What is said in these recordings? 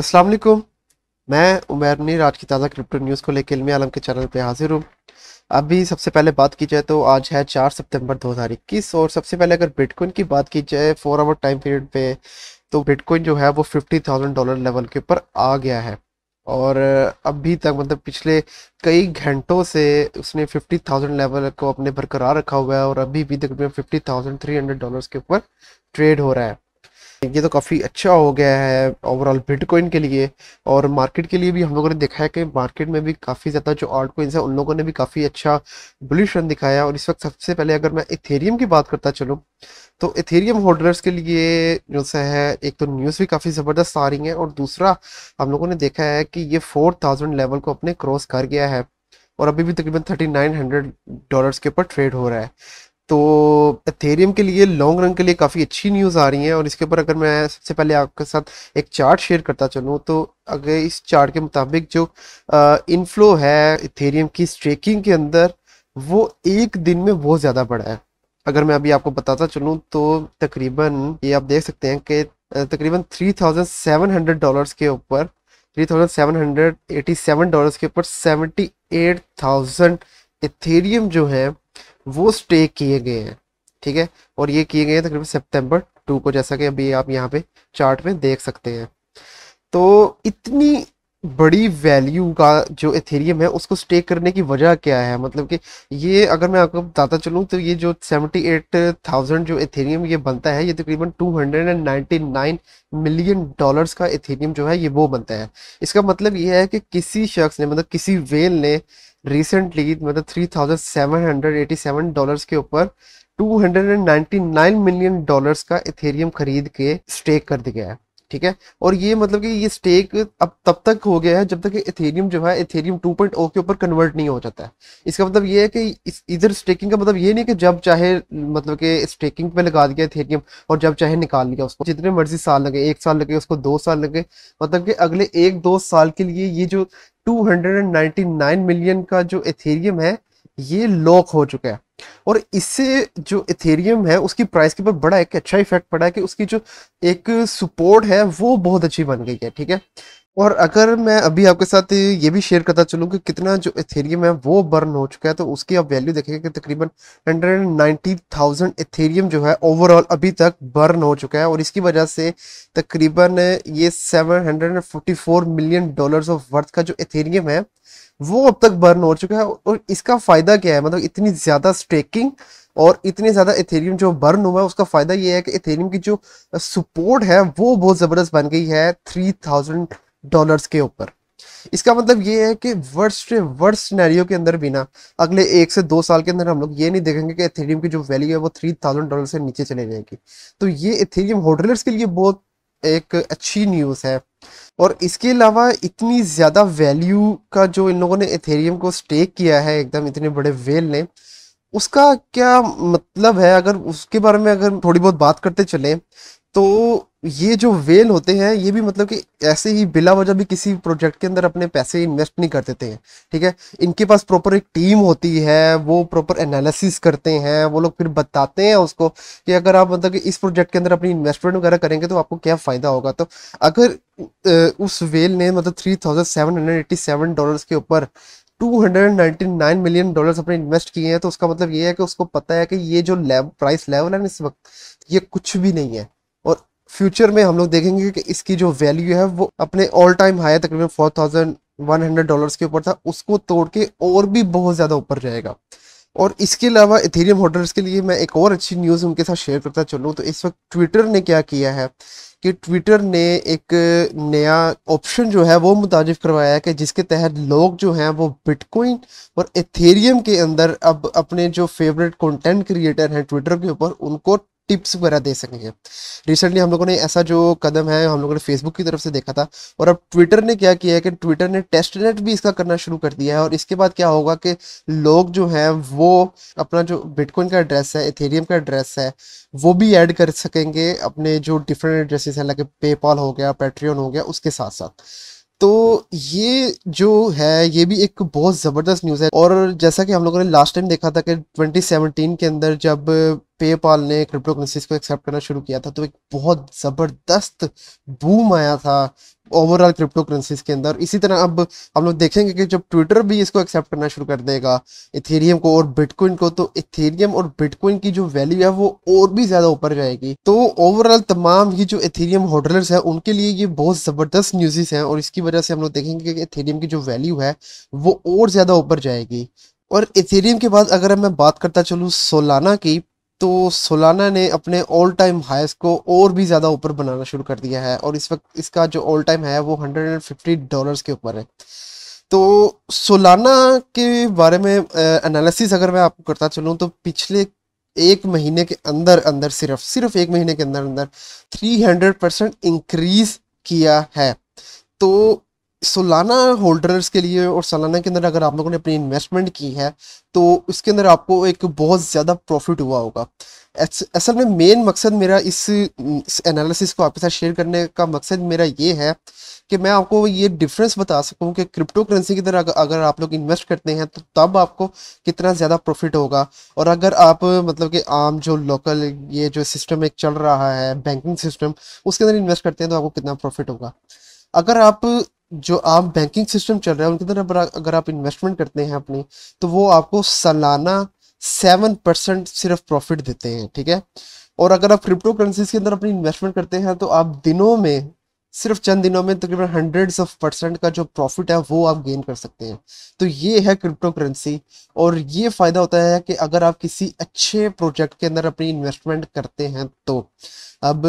अस्सलाम वालेकुम मैं उमैर मीर आज की ताज़ा क्रिप्टो न्यूज़ को लेकर इलमी आलम के चैनल पे हाजिर हूँ अभी सबसे पहले बात की जाए तो आज है चार सितंबर 2021 और सबसे पहले अगर बिटकॉइन की बात की जाए फोर आवर टाइम पीरियड पे तो बिटकॉइन जो है वो फिफ्टी थाउजेंड डॉलर लेवल के ऊपर आ गया है और अभी तक मतलब पिछले कई घंटों से उसने फिफ्टी थाउजेंड लेवल को अपने बरकरार रखा हुआ है और अभी भी तकरीबन fifty thousand three hundred dollar के ऊपर ट्रेड हो रहा है ये तो काफ़ी अच्छा हो गया है ओवरऑल बिटकॉइन के लिए और मार्केट के लिए भी हम लोगों ने देखा है कि मार्केट में भी काफ़ी ज़्यादा जो आर्ट कोइंस है उन लोगों ने भी काफ़ी अच्छा बुलिश रन दिखाया और इस वक्त सबसे पहले अगर मैं इथेरियम की बात करता चलूँ तो इथेरियम होल्डर्स के लिए जो सा है एक तो न्यूज़ भी काफ़ी ज़बरदस्त आ रही है और दूसरा हम लोगों ने देखा है कि ये फोर थाउजेंड लेवल को अपने क्रॉस कर गया है और अभी भी तकरीबन थर्टी नाइन हंड्रेड डॉलर्स के ऊपर ट्रेड हो रहा है तो एथेरियम के लिए लॉन्ग रन के लिए काफ़ी अच्छी न्यूज़ आ रही है और इसके ऊपर अगर मैं सबसे पहले आपके साथ एक चार्ट शेयर करता चलूँ तो अगर इस चार्ट के मुताबिक जो इनफ्लो है एथेरियम की स्ट्रेकिंग के अंदर वो एक दिन में बहुत ज़्यादा बढ़ा है अगर मैं अभी आपको बताता चलूँ तो तकरीबन ये आप देख सकते हैं कि तकरीबन थ्री डॉलर्स के ऊपर थ्री डॉलर्स के ऊपर सेवेंटी एथेरियम जो है वो स्टे किए गए हैं ठीक है और ये किए गए हैं तकरीबन सितंबर टू को जैसा कि अभी आप यहाँ पे चार्ट में देख सकते हैं तो इतनी बड़ी वैल्यू का जो एथेरियम है उसको स्टे करने की वजह क्या है मतलब कि ये अगर मैं आपको बताता चलूँ तो ये जो सेवेंटी एट थाउजेंड जो एथेरियम ये बनता है ये तकरीबन two hundred and ninety nine million dollars का इथेरियम जो है ये वो बनता है इसका मतलब ये है कि किसी शख्स ने मतलब किसी वेल ने रिसेंटली मतलब three thousand seven hundred eighty seven dollars के ऊपर 299 मिलियन डॉलर्स का इथेरियम खरीद के स्टेक कर दिया है ठीक है और ये मतलब कि ये स्टेक अब तब तक हो गया है जब तक इथेरियम जो है इथेरियम 2.0 के ऊपर कन्वर्ट नहीं हो जाता है इसका मतलब ये है कि इधर स्टेकिंग का मतलब ये नहीं कि जब चाहे मतलब कि स्टेकिंग पे लगा दिया इथेरियम और जब चाहे निकाल लिया उसको जितने मर्जी साल लगे एक साल लगे उसको दो साल लगे मतलब कि अगले एक दो साल के लिए ये जो 299 मिलियन का जो एथेरियम है ये लॉक हो चुका है और इससे जो इथेरियम है उसकी प्राइस के ऊपर बड़ा एक अच्छा इफेक्ट पड़ा है कि उसकी जो एक सपोर्ट है वो बहुत अच्छी बन गई है ठीक है और अगर मैं अभी आपके साथ ये भी शेयर करता चलूँ कि कितना जो इथेरियम है वो बर्न हो चुका है तो उसकी आप वैल्यू देखेंगे कि तकरीबन हंड्रेड नाइन्टी थाउजेंड इथेरियम जो है ओवरऑल अभी तक बर्न हो चुका है और इसकी वजह से तकरीबन ये seven hundred forty four million dollars of worth का जो इथेरियम है वो अब तक बर्न हो चुका है और इसका फ़ायदा क्या है मतलब इतनी ज़्यादा स्टेकिंग और इतने ज़्यादा इथेरियम जो बर्न हुआ है उसका फ़ायदा ये है कि इथेरियम की जो सपोर्ट है वो बहुत ज़बरदस्त बन गई है थ्री थाउजेंड डॉलर्स के ऊपर इसका मतलब ये है कि वर्ष से वर्ष सिनेरियो के अंदर भी ना अगले एक से दो साल के अंदर हम लोग ये नहीं देखेंगे कि एथेरियम की जो वैल्यू है वो थ्री थाउजेंड डॉलर से नीचे चले जाएगी तो ये एथेरियम होटलर्स के लिए बहुत एक अच्छी न्यूज़ है और इसके अलावा इतनी ज़्यादा वैल्यू का जो इन लोगों ने एथेरियम को स्टेक किया है एकदम इतने बड़े वेल ने उसका क्या मतलब है अगर उसके बारे में अगर थोड़ी बहुत बात करते चले तो ये जो वेल होते हैं ये भी मतलब कि ऐसे ही बिला वजह भी किसी प्रोजेक्ट के अंदर अपने पैसे इन्वेस्ट नहीं कर देते हैं ठीक है इनके पास प्रॉपर एक टीम होती है वो प्रॉपर एनालिसिस करते हैं वो लोग फिर बताते हैं उसको कि अगर आप मतलब कि इस प्रोजेक्ट के अंदर अपनी इन्वेस्टमेंट वगैरह करेंगे तो आपको क्या फ़ायदा होगा तो अगर उस वेल ने मतलब three thousand seven hundred eighty seven dollars के ऊपर 299 मिलियन डॉलर्स अपने इन्वेस्ट किए हैं तो उसका मतलब ये है कि उसको पता है कि ये जो लेव प्राइस लेवल है ना इस वक्त ये कुछ भी नहीं है फ्यूचर में हम लोग देखेंगे कि इसकी जो वैल्यू है वो अपने ऑल टाइम हाई तकरीबन four thousand one hundred dollars के ऊपर था उसको तोड़ के और भी बहुत ज़्यादा ऊपर जाएगा और इसके अलावा इथेरियम होल्डर्स के लिए मैं एक और अच्छी न्यूज़ उनके साथ शेयर करता चलूँ तो इस वक्त ट्विटर ने क्या किया है कि ट्विटर ने एक नया ऑप्शन जो है वो मुतारफ करवाया है कि जिसके तहत लोग जो हैं वो बिटकॉइन और एथेरियम के अंदर अब अपने जो फेवरेट कंटेंट क्रिएटर हैं ट्विटर के ऊपर उनको टिप्स वगैरह दे सकेंगे रिसेंटली हम लोगों ने ऐसा जो कदम है हम लोगों ने फेसबुक की तरफ से देखा था और अब ट्विटर ने क्या किया है कि ट्विटर ने टेस्ट नेट भी इसका करना शुरू कर दिया है और इसके बाद क्या होगा कि लोग जो हैं वो अपना जो बिटकॉइन का एड्रेस है इथेरियम का एड्रेस है वो भी ऐड कर सकेंगे अपने जो डिफरेंट एड्रेसेस हैं लाइक पेपॉल हो गया पेट्रियन हो गया उसके साथ साथ तो ये जो है ये भी एक बहुत ज़बरदस्त न्यूज़ है और जैसा कि हम लोगों ने लास्ट टाइम देखा था कि 2017 के अंदर जब पेपाल ने क्रिप्टो करेंसीज को एक्सेप्ट करना शुरू किया था तो एक बहुत ज़बरदस्त बूम आया था ओवरऑल क्रिप्टो करेंसीज के अंदर इसी तरह अब हम लोग देखेंगे कि जब ट्विटर भी इसको एक्सेप्ट करना शुरू कर देगा इथेरियम को और बिटकॉइन को तो इथेरियम और बिटकॉइन की जो वैल्यू है वो और भी ज्यादा ऊपर जाएगी तो ओवरऑल तमाम ये जो इथेरियम होल्डर्स है उनके लिए ये बहुत जबरदस्त न्यूज़ है और इसकी वजह से हम लोग देखेंगे कि इथेरियम की जो वैल्यू है वो और ज्यादा ऊपर जाएगी और इथेरियम के बाद अगर मैं बात करता चलूँ सोलाना की तो सोलाना ने अपने ऑल टाइम हाइस को और भी ज़्यादा ऊपर बनाना शुरू कर दिया है और इस वक्त इसका जो ऑल टाइम है वो हंड्रेड एंड फिफ्टी डॉलर्स के ऊपर है तो सोलाना के बारे में एनालिसिस अगर मैं आपको करता चलूँ तो पिछले एक महीने के अंदर अंदर सिर्फ सिर्फ एक महीने के अंदर अंदर 300 परसेंट इंक्रीज किया है तो सालाना होल्डर्स के लिए और सालाना के अंदर अगर आप लोगों ने अपनी इन्वेस्टमेंट की है तो उसके अंदर आपको एक बहुत ज़्यादा प्रॉफिट हुआ होगा असल में मेन मकसद मेरा इस, इस एनालिसिस को आपके साथ शेयर करने का मकसद मेरा ये है कि मैं आपको ये डिफरेंस बता सकूं कि क्रिप्टो करेंसी की तरह अगर आप लोग इन्वेस्ट करते हैं तो तब आपको कितना ज़्यादा प्रॉफिट होगा और अगर आप मतलब कि आम जो लोकल ये जो सिस्टम एक चल रहा है बैंकिंग सिस्टम उसके अंदर इन्वेस्ट करते हैं तो आपको कितना प्रॉफिट होगा अगर आप जो आम बैंकिंग सिस्टम चल रहा है उनके अंदर अगर आप इन्वेस्टमेंट करते हैं अपनी तो वो आपको सालाना सेवन परसेंट सिर्फ प्रॉफिट देते हैं ठीक है और अगर आप क्रिप्टो करेंसीज के अंदर अपनी इन्वेस्टमेंट करते हैं तो आप दिनों में सिर्फ चंद दिनों में तकरीबन हंड्रेड्स ऑफ परसेंट का जो प्रॉफिट है वो आप गेन कर सकते हैं तो ये है क्रिप्टो करेंसी और ये फ़ायदा होता है कि अगर आप किसी अच्छे प्रोजेक्ट के अंदर अपनी इन्वेस्टमेंट करते हैं तो अब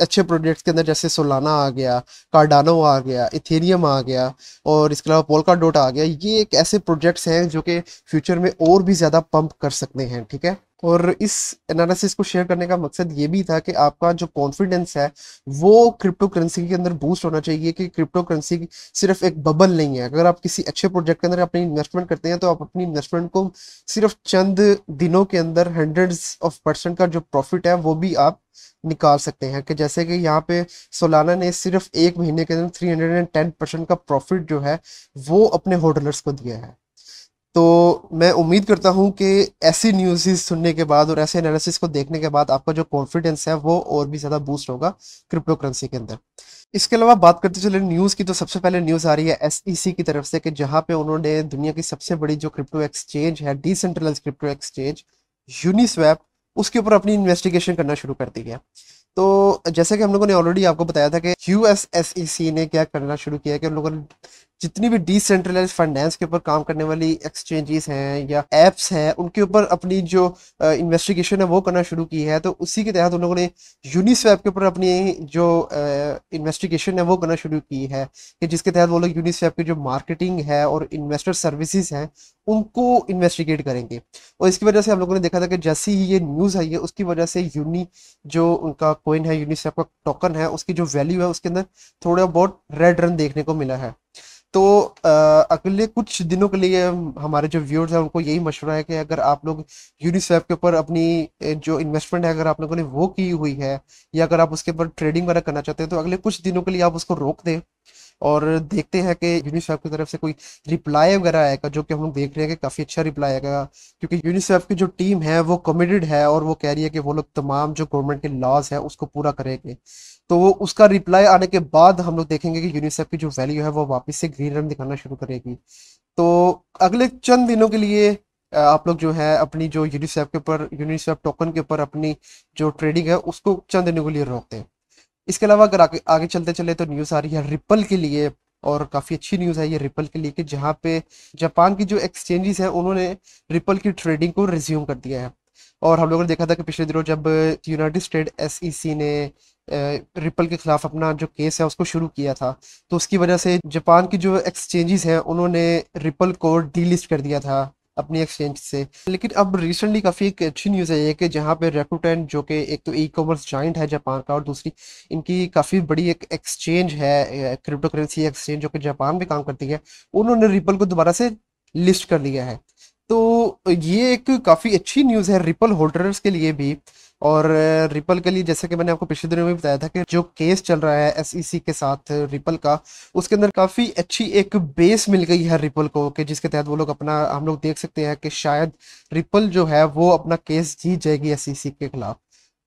अच्छे प्रोजेक्ट्स के अंदर जैसे सोलाना आ गया कार्डानो आ गया इथेरियम आ गया और इसके अलावा पोलका डोट आ गया ये एक ऐसे प्रोजेक्ट्स हैं जो कि फ्यूचर में और भी ज़्यादा पंप कर सकते हैं ठीक है और इस एनालिसिस को शेयर करने का मकसद ये भी था कि आपका जो कॉन्फिडेंस है वो क्रिप्टो करेंसी के अंदर बूस्ट होना चाहिए कि क्रिप्टो करेंसी सिर्फ एक बबल नहीं है अगर आप किसी अच्छे प्रोजेक्ट के अंदर अपनी इन्वेस्टमेंट करते हैं तो आप अपनी इन्वेस्टमेंट को सिर्फ चंद दिनों के अंदर हंड्रेड ऑफ परसेंट का जो प्रॉफिट है वो भी आप निकाल सकते हैं कि जैसे कि यहाँ पे सोलाना ने सिर्फ एक महीने के अंदर थ्री परसेंट का प्रॉफिट जो है वो अपने होटलर्स को दिया है तो मैं उम्मीद करता हूँ कि ऐसी न्यूज़ सुनने के बाद और ऐसे एनालिसिस को देखने के बाद आपका जो कॉन्फिडेंस है वो और भी ज़्यादा बूस्ट होगा क्रिप्टो करेंसी के अंदर इसके अलावा बात करते चले न्यूज़ की तो सबसे पहले न्यूज़ आ रही है एस e की तरफ से कि जहाँ पे उन्होंने दुनिया की सबसे बड़ी जो क्रिप्टो एक्सचेंज है डिसेंट्रलाइज क्रिप्टो एक्सचेंज यूनिस्वैप उसके ऊपर अपनी इन्वेस्टिगेशन करना शुरू कर दी है तो जैसे कि हम लोगों ने ऑलरेडी आपको बताया था कि U S S E C ने क्या करना शुरू किया है कि उन लोगों ने जितनी भी डिसेंट्रलाइज फाइनेंस के ऊपर काम करने वाली एक्सचेंजेस हैं या एप्स हैं उनके ऊपर अपनी जो इन्वेस्टिगेशन है वो करना शुरू की है तो उसी के तहत उन लोगों ने यूनिस्वैप के ऊपर अपनी जो इन्वेस्टिगेशन है वो करना शुरू की है कि जिसके तहत वो लोग यूनिस्वैप की जो मार्केटिंग है और इन्वेस्टर सर्विसेज हैं उनको इन्वेस्टिगेट करेंगे और इसकी वजह से हम लोगों ने देखा था कि जैसी ही ये न्यूज़ आई है उसकी वजह से यूनी जो उनका कोइन है यूनिस्वैप का टोकन है उसकी जो वैल्यू है उसके अंदर थोड़ा बहुत रेड रन देखने को मिला है तो अगले कुछ दिनों के लिए हमारे जो व्यूअर्स हैं उनको यही मशवरा है कि अगर आप लोग यूनिसेफ के ऊपर अपनी जो इन्वेस्टमेंट है अगर आप लोगों ने वो की हुई है या अगर आप उसके ऊपर ट्रेडिंग वगैरह करना चाहते हैं तो अगले कुछ दिनों के लिए आप उसको रोक दें और देखते हैं कि यूनिसेफ की तरफ से कोई रिप्लाई वगैरह आएगा जो कि हम लोग देख रहे हैं कि काफ़ी अच्छा रिप्लाई आएगा क्योंकि यूनिसेफ की जो टीम है वो कमिटेड है और वो कह रही है कि वो लोग तमाम जो गवर्नमेंट के लॉज है उसको पूरा करेंगे तो वो उसका रिप्लाई आने के बाद हम लोग देखेंगे कि यूनिसेफ की जो वैल्यू है वो वापस से ग्रीन रन दिखाना शुरू करेगी तो अगले चंद दिनों के लिए आप लोग जो है अपनी जो यूनिसेफ के ऊपर यूनिसेफ टोकन के ऊपर अपनी जो ट्रेडिंग है उसको चंद दिनों के लिए रोक दें इसके अलावा अगर आगे आगे चलते चले तो न्यूज़ आ रही है रिपल के लिए और काफ़ी अच्छी न्यूज़ आई है रिपल के लिए कि जहाँ पे जापान की जो एक्सचेंजेस हैं उन्होंने रिपल की ट्रेडिंग को रिज्यूम कर दिया है और हम लोगों ने देखा था कि पिछले दिनों जब यूनाइटेड स्टेट एस ने रिपल के खिलाफ अपना जो केस है उसको शुरू किया था तो उसकी वजह से जापान की जो एक्सचेंजेस हैं उन्होंने रिपल को डीलिस्ट कर दिया था अपनी एक्सचेंज से लेकिन अब रिसेंटली काफ़ी एक अच्छी न्यूज़ है ये कि जहाँ पे रेकुटेंट जो कि एक तो ई कॉमर्स जॉइंट है जापान का और दूसरी इनकी काफ़ी बड़ी एक एक्सचेंज है क्रिप्टो करेंसी एक्सचेंज जो कि जापान में काम करती है उन्होंने रिपल को दोबारा से लिस्ट कर लिया है तो ये एक काफ़ी अच्छी न्यूज़ है रिपल होल्डर्स के लिए भी और रिपल के लिए जैसे कि मैंने आपको पिछले दिनों में बताया था कि जो केस चल रहा है एस e के साथ रिपल का उसके अंदर काफ़ी अच्छी एक बेस मिल गई है रिपल को कि जिसके तहत वो लोग अपना हम लोग देख सकते हैं कि शायद रिपल जो है वो अपना केस जीत जाएगी एस e के खिलाफ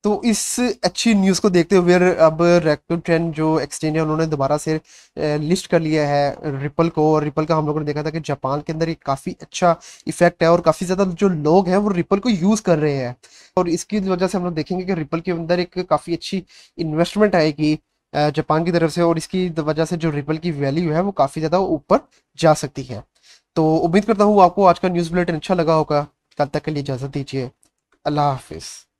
तो इस अच्छी न्यूज़ को देखते हुए अब रेक्टो ट्रेंड जो एक्सचेंज है उन्होंने दोबारा से लिस्ट कर लिया है रिपल को और रिपल का हम लोगों ने देखा था कि जापान के अंदर एक काफ़ी अच्छा इफेक्ट है और काफ़ी ज़्यादा जो लोग हैं वो रिपल को यूज़ कर रहे हैं और इसकी वजह से हम लोग देखेंगे कि रिपल के अंदर एक काफ़ी अच्छी इन्वेस्टमेंट आएगी जापान की तरफ से और इसकी वजह से जो रिपल की वैल्यू है वो काफ़ी ज़्यादा ऊपर जा सकती है तो उम्मीद करता हूँ आपको आज का न्यूज़ बुलेटिन अच्छा लगा होगा कल तक के लिए इजाज़त दीजिए अल्लाह हाफिज़